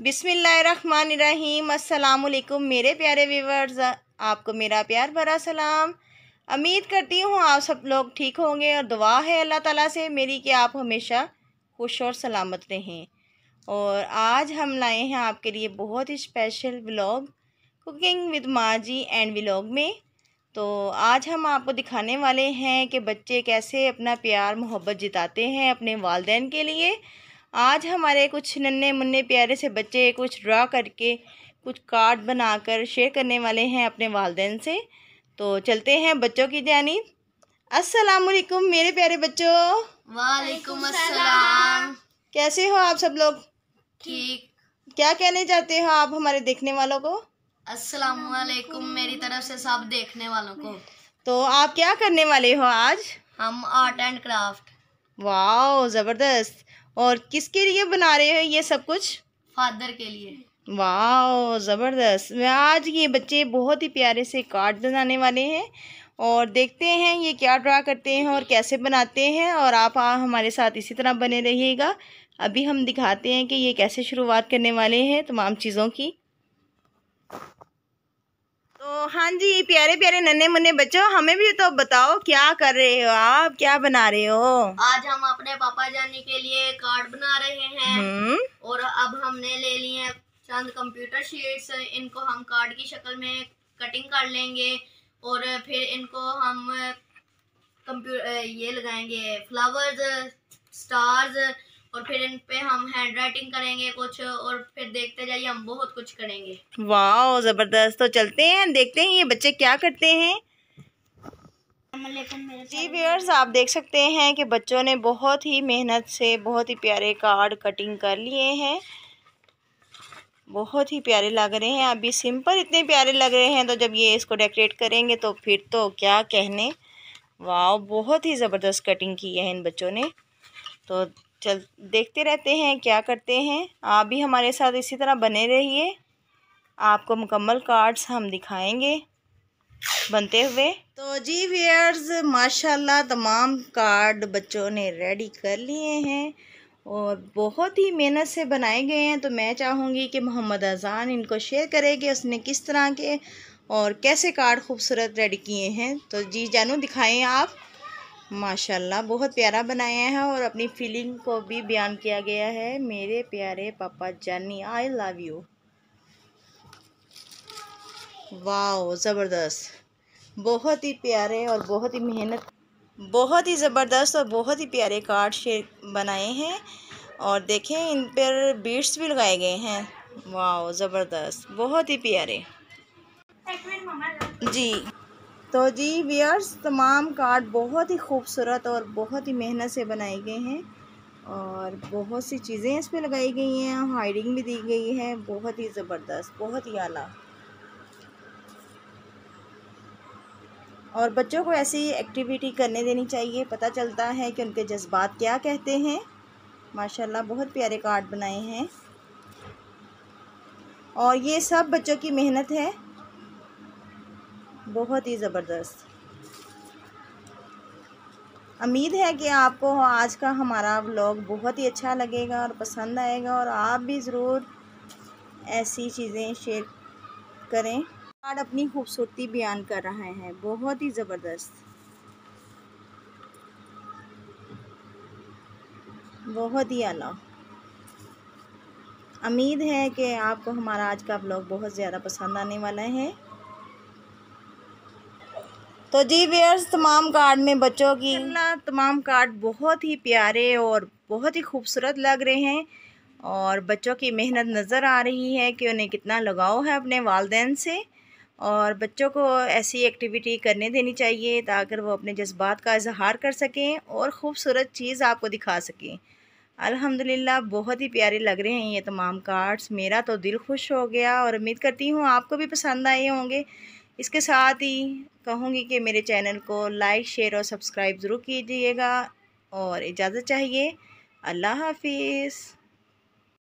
बिसमीम अल्लाम मेरे प्यारे व्यूवर्स आपको मेरा प्यार भरा सलाम उम्मीद करती हूँ आप सब लोग ठीक होंगे और दुआ है अल्लाह ताला से मेरी कि आप हमेशा खुश और सलामत रहें और आज हम लाए हैं आपके लिए बहुत ही स्पेशल व्लॉग कुकिंग विद माँ जी एंड व्लॉग में तो आज हम आपको दिखाने वाले हैं कि बच्चे कैसे अपना प्यार मोहब्बत जिताते हैं अपने वालदेन के लिए आज हमारे कुछ नन्हे मुन्ने प्यारे से बच्चे कुछ ड्रा करके कुछ कार्ड बनाकर शेयर करने वाले हैं अपने वालदेन से तो चलते हैं बच्चों की जानी अस्सलाम वालेकुम मेरे प्यारे बच्चों वालेकुम अस्सलाम कैसे हो आप सब लोग ठीक क्या कहने चाहते हो आप हमारे देखने वालों को अस्सलाम वालेकुम मेरी तरफ से सब देखने वालों को तो आप क्या करने वाले हो आज हम आर्ट एंड क्राफ्ट वाह ज़बरदस्त और किसके लिए बना रहे हो ये सब कुछ फादर के लिए वाह ज़बरदस्त आज ये बच्चे बहुत ही प्यारे से कार्ड बनाने वाले हैं और देखते हैं ये क्या ड्रा करते हैं और कैसे बनाते हैं और आप हमारे साथ इसी तरह बने रहिएगा अभी हम दिखाते हैं कि ये कैसे शुरुआत करने वाले हैं तमाम चीज़ों की तो हाँ जी प्यारे प्यारे नन्हे मुन्ने बच्चों हमें भी तो बताओ क्या कर रहे हो आप क्या बना रहे हो आज हम अपने पापा जाने के लिए कार्ड बना रहे हैं हम्म। और अब हमने ले लिए चंद कंप्यूटर शीट्स इनको हम कार्ड की शक्ल में कटिंग कर लेंगे और फिर इनको हम कंप्यूटर ये लगाएंगे फ्लावर्स स्टार्स और फिर इन पे हम हैंड राइटिंग करेंगे कुछ और फिर देखते जाइए हम बहुत कुछ करेंगे वाह ज़बरदस्त तो चलते हैं देखते हैं ये बच्चे क्या करते हैं जी व्यूअर्स आप देख सकते हैं कि बच्चों ने बहुत ही मेहनत से बहुत ही प्यारे कार्ड कटिंग कर लिए हैं बहुत ही प्यारे लग रहे हैं अभी सिंपल इतने प्यारे लग रहे हैं तो जब ये इसको डेकोरेट करेंगे तो फिर तो क्या कहने वाह बहुत ही ज़बरदस्त कटिंग की है इन बच्चों ने तो चल देखते रहते हैं क्या करते हैं आप भी हमारे साथ इसी तरह बने रहिए आपको मुकम्मल कार्ड्स हम दिखाएंगे बनते हुए तो जी वियर्स माशाल्लाह तमाम कार्ड बच्चों ने रेडी कर लिए हैं और बहुत ही मेहनत से बनाए गए हैं तो मैं चाहूँगी कि मोहम्मद अजान इनको शेयर करे कि उसने किस तरह के और कैसे कार्ड खूबसूरत रेडी किए हैं तो जी जानू दिखाएं आप माशाल्लाह बहुत प्यारा बनाया है और अपनी फीलिंग को भी बयान किया गया है मेरे प्यारे पापा जानी आई लव यू वाह ज़बरदस्त बहुत ही प्यारे और बहुत ही मेहनत बहुत ही ज़बरदस्त और बहुत ही प्यारे कार्ड शेप बनाए हैं और देखें इन पर बीट्स भी लगाए गए हैं वाह ज़बरदस्त बहुत ही प्यारे जी तो जी वियर्स तमाम कार्ड बहुत ही खूबसूरत और बहुत ही मेहनत से बनाए गए हैं और बहुत सी चीज़ें इस पर लगाई गई हैं हाइडिंग भी दी गई है बहुत ही ज़बरदस्त बहुत ही आला और बच्चों को ऐसी एक्टिविटी करने देनी चाहिए पता चलता है कि उनके जज्बात क्या कहते हैं माशाल्लाह बहुत प्यारे कार्ड बनाए हैं और ये सब बच्चों की मेहनत है बहुत ही ज़बरदस्त उम्मीद है कि आपको आज का हमारा व्लॉग बहुत ही अच्छा लगेगा और पसंद आएगा और आप भी ज़रूर ऐसी चीज़ें शेयर करें कार्ड अपनी खूबसूरती बयान कर रहे हैं बहुत ही ज़बरदस्त बहुत ही आला उम्मीद है कि आपको हमारा आज का ब्लॉग बहुत ज़्यादा पसंद आने वाला है तो जी वेयर्स तमाम कार्ड में बच्चों की तमाम कार्ड बहुत ही प्यारे और बहुत ही खूबसूरत लग रहे हैं और बच्चों की मेहनत नज़र आ रही है कि उन्हें कितना लगाव है अपने वालदेन से और बच्चों को ऐसी एक्टिविटी करने देनी चाहिए ताकि वो अपने जज्बात का इजहार कर सकें और ख़ूबसूरत चीज़ आपको दिखा सकें अल्हम्दुलिल्लाह बहुत ही प्यारे लग रहे हैं ये तमाम कार्ड्स मेरा तो दिल खुश हो गया और उम्मीद करती हूँ आपको भी पसंद आए होंगे इसके साथ ही कहूँगी कि मेरे चैनल को लाइक शेयर और सब्सक्राइब ज़रूर कीजिएगा और इजाज़त चाहिए अल्लाह हाफिज़